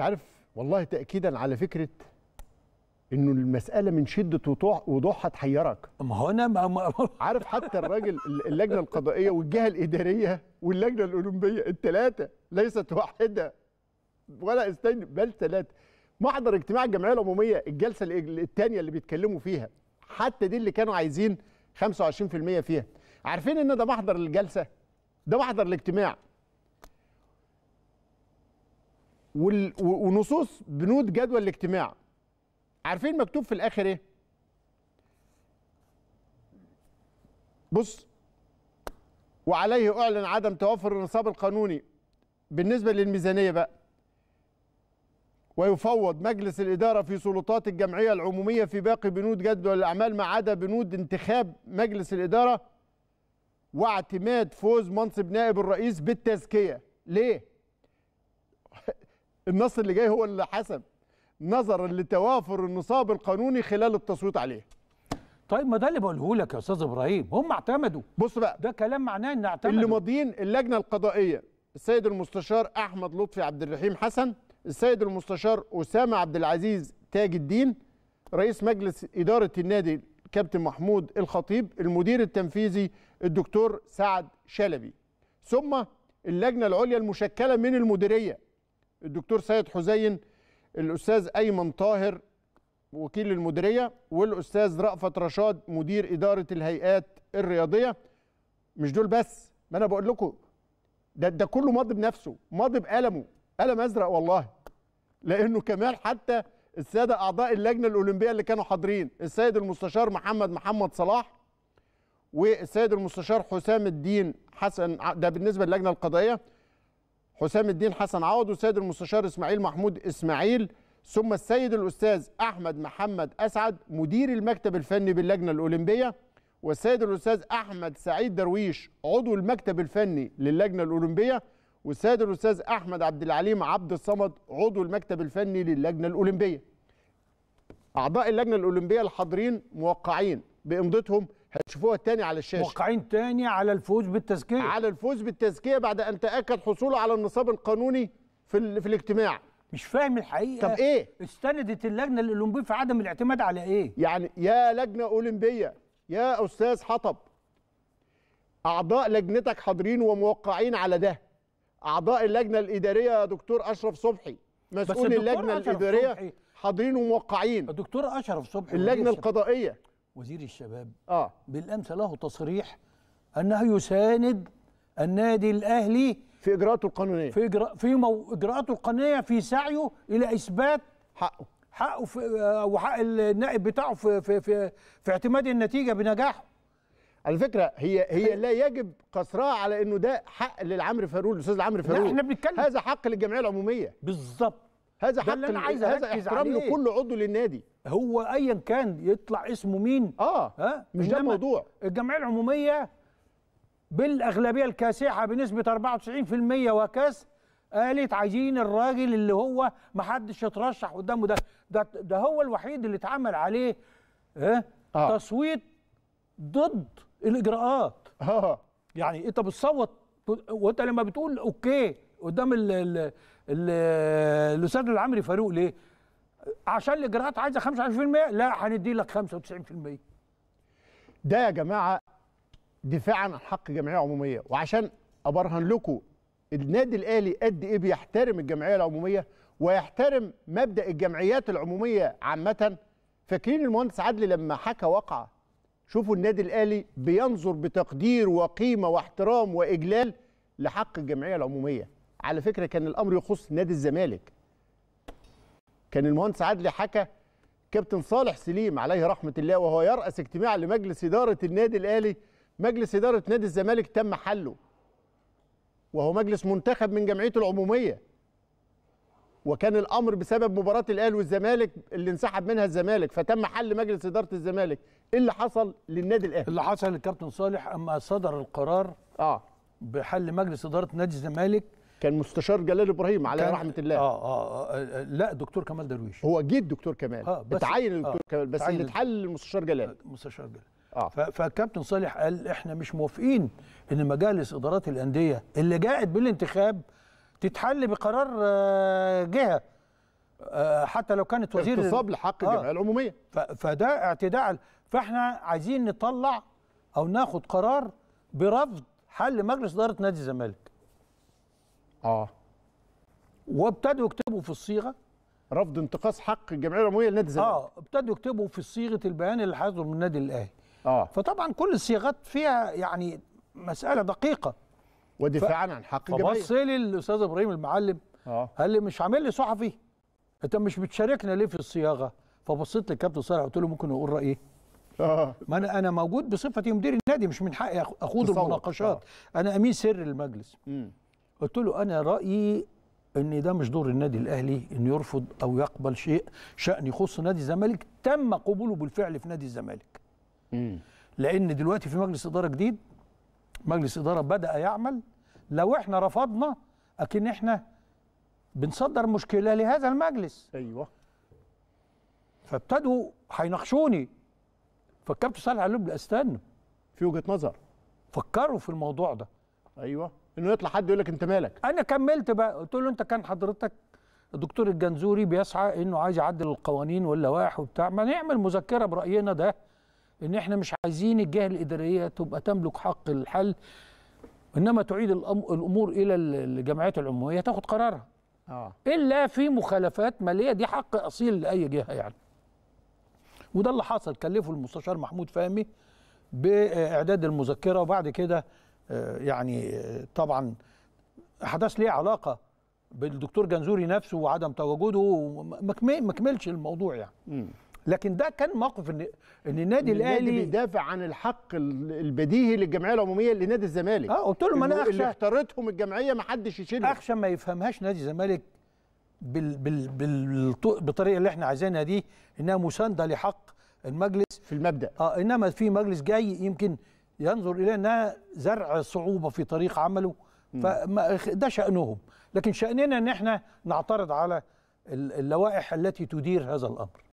تعرف والله تاكيدا على فكره انه المساله من شده وضوحها تحيرك ما هو انا ما ما عارف حتى الراجل اللجنه القضائيه والجهه الاداريه واللجنه الاولمبيه الثلاثه ليست واحده ولا استنى بل ثلاثه محضر اجتماع الجمعيه العموميه الجلسه الثانيه اللي بيتكلموا فيها حتى دي اللي كانوا عايزين 25% فيها عارفين ان ده محضر الجلسه ده محضر الاجتماع ونصوص بنود جدول الاجتماع عارفين مكتوب في الاخر ايه بص وعليه اعلن عدم توفر النصاب القانوني بالنسبه للميزانيه بقى ويفوض مجلس الإدارة في سلطات الجمعية العمومية في باقي بنود جدول الأعمال ما عدا بنود انتخاب مجلس الإدارة واعتماد فوز منصب نائب الرئيس بالتزكية ليه؟ النص اللي جاي هو اللي حسم نظرا لتوافر النصاب القانوني خلال التصويت عليه طيب ما ده اللي بقوله لك يا استاذ ابراهيم هم اعتمدوا بص بقى ده كلام معناه ان اعتمدوا اللي ماضيين اللجنه القضائيه السيد المستشار احمد لطفي عبد الرحيم حسن السيد المستشار اسامه عبد العزيز تاج الدين رئيس مجلس اداره النادي كابتن محمود الخطيب المدير التنفيذي الدكتور سعد شلبي ثم اللجنه العليا المشكله من المديريه الدكتور سيد حزين الاستاذ ايمن طاهر وكيل المديريه والاستاذ رأفت رشاد مدير اداره الهيئات الرياضيه مش دول بس ما انا بقول لكم ده ده كله ماضي بنفسه ماضي بقلمه قلم ازرق والله لانه كمان حتى الساده اعضاء اللجنه الاولمبيه اللي كانوا حاضرين السيد المستشار محمد محمد صلاح والسيد المستشار حسام الدين حسن ده بالنسبه للجنه القضائيه حسام الدين حسن عوض والسيد المستشار اسماعيل محمود اسماعيل ثم السيد الاستاذ احمد محمد اسعد مدير المكتب الفني باللجنه الاولمبيه والسيد الاستاذ احمد سعيد درويش عضو المكتب الفني للجنه الاولمبيه والسيد الاستاذ احمد عبد العليم عبد الصمد عضو المكتب الفني للجنه الاولمبيه اعضاء اللجنه الاولمبيه الحاضرين موقعين بامضتهم هتشوفوها تاني على الشاشه موقعين تاني على الفوز بالتزكيه على الفوز بالتزكيه بعد ان تاكد حصوله على النصاب القانوني في في الاجتماع مش فاهم الحقيقه طب ايه استندت اللجنه الاولمبيه في عدم الاعتماد على ايه يعني يا لجنه اولمبيه يا استاذ حطب اعضاء لجنتك حاضرين وموقعين على ده اعضاء اللجنه الاداريه يا دكتور اشرف صبحي مسؤول اللجنه الاداريه حاضرين وموقعين الدكتور اشرف صبحي اللجنه القضائيه وزير الشباب اه بالامس له تصريح انه يساند النادي الاهلي في اجراءاته القانونيه في إجراء في مو... اجراءاته القانونيه في سعيه الى اثبات حقه حقه في... آه، وحق النائب بتاعه في في في, في اعتماد النتيجه بنجاحه على فكره هي هي لا يجب قصرها على انه ده حق للعمرو فاروق الاستاذ عمرو فاروق احنا بنتكلم هذا حق للجمعيه العموميه بالظبط هذا حق انا عايز هذا احترام لكل عضو للنادي هو ايا كان يطلع اسمه مين اه ها؟ مش ده الموضوع الجمعيه العموميه بالاغلبيه الكاسحه بنسبه 94% وكاس قالت عايزين الراجل اللي هو ما حدش يترشح قدامه ده ده ده هو الوحيد اللي اتعمل عليه ها آه. تصويت ضد الاجراءات اه يعني انت بتصوت وانت لما بتقول اوكي قدام الاستاذ العمري فاروق ليه؟ عشان الاجراءات عايزه 25% لا هندي لك 95% ده يا جماعه دفاعا عن حق جمعيه عموميه وعشان ابرهن لكم النادي الاهلي قد ايه بيحترم الجمعيه العموميه ويحترم مبدا الجمعيات العموميه عامه فاكرين المهندس عدلي لما حكى وقعه شوفوا النادي الاهلي بينظر بتقدير وقيمه واحترام واجلال لحق الجمعيه العموميه على فكره كان الامر يخص نادي الزمالك كان المهندس عدلي حكى كابتن صالح سليم عليه رحمه الله وهو يراس اجتماع لمجلس اداره النادي الاهلي مجلس اداره نادي الزمالك تم حله وهو مجلس منتخب من جمعيته العموميه وكان الامر بسبب مباراه الاهلي والزمالك اللي انسحب منها الزمالك فتم حل مجلس اداره الزمالك ايه اللي حصل للنادي الاهلي اللي حصل للكابتن صالح اما صدر القرار اه بحل مجلس اداره نادي الزمالك كان مستشار جلال ابراهيم على رحمه الله آه،, اه اه لا دكتور كمال درويش هو جه الدكتور كمال آه اتعين الدكتور آه كمال بس اللي اتحل المستشار جلال آه، مستشار جلال آه. فالكابتن صالح قال احنا مش موافقين ان مجالس ادارات الانديه اللي جاءت بالانتخاب تتحل بقرار آه، جهه حتى لو كانت وزير اغتصاب لحق الجمعيه آه العموميه فده اعتداء فاحنا عايزين نطلع او ناخد قرار برفض حل مجلس اداره نادي الزمالك اه وابتدوا يكتبوا في الصيغه رفض انتقاص حق الجمعيه العموميه للنادي الزمالك اه ابتدوا يكتبوا في صيغه البيان اللي حصل من النادي الاهلي اه فطبعا كل الصيغات فيها يعني مساله دقيقه ودفاعا ف... عن حق الجمعيه فبص لي الاستاذ ابراهيم المعلم اه قال لي مش عامل لي صحفي انت مش بتشاركنا ليه في الصياغه فبصيت للكابتن صالح قلت له ممكن اقول رايي اه ما انا انا موجود بصفتي مدير النادي مش من حقي اخوض المناقشات آه. انا امين سر المجلس امم قلت له انا رايي ان ده مش دور النادي الاهلي ان يرفض او يقبل شيء شان يخص نادي الزمالك تم قبوله بالفعل في نادي الزمالك لان دلوقتي في مجلس اداره جديد مجلس اداره بدا يعمل لو احنا رفضنا اكن احنا بنصدر مشكله لهذا المجلس ايوه فابتدوا هيناقشوني فالكابتن صالح قال لهم استنوا في وجهه نظر فكروا في الموضوع ده ايوه انه يطلع حد يقول لك انت مالك انا كملت بقى قلت له انت كان حضرتك الدكتور الجنزوري بيسعى انه عايز يعدل القوانين واللوائح وبتاع ما نعمل مذكره براينا ده ان احنا مش عايزين الجهه الاداريه تبقى تملك حق الحل انما تعيد الامور الى الجمعيات العموميه تاخد قرارها اه الا في مخالفات ماليه دي حق اصيل لاي جهه يعني وده اللي حصل كلفه المستشار محمود فهمي باعداد المذكره وبعد كده آه، يعني آه، طبعا احداث ليها علاقه بالدكتور جنزوري نفسه وعدم تواجده ما كملش الموضوع يعني لكن ده كان موقف ان ان النادي الاهلي بيدافع عن الحق البديهي للجمعيه العموميه لنادي الزمالك اه قلت لهم انا اخشى اللي اختارتهم الجمعيه ما حدش يشيلها اخشى ما يفهمهاش نادي الزمالك بال بال بالطريقه اللي احنا عايزينها دي انها مسانده لحق المجلس في المبدا اه انما في مجلس جاي يمكن ينظر إليه أنها زرع صعوبة في طريق عمله فده شأنهم لكن شأننا أن احنا نعترض على اللوائح التي تدير هذا الأمر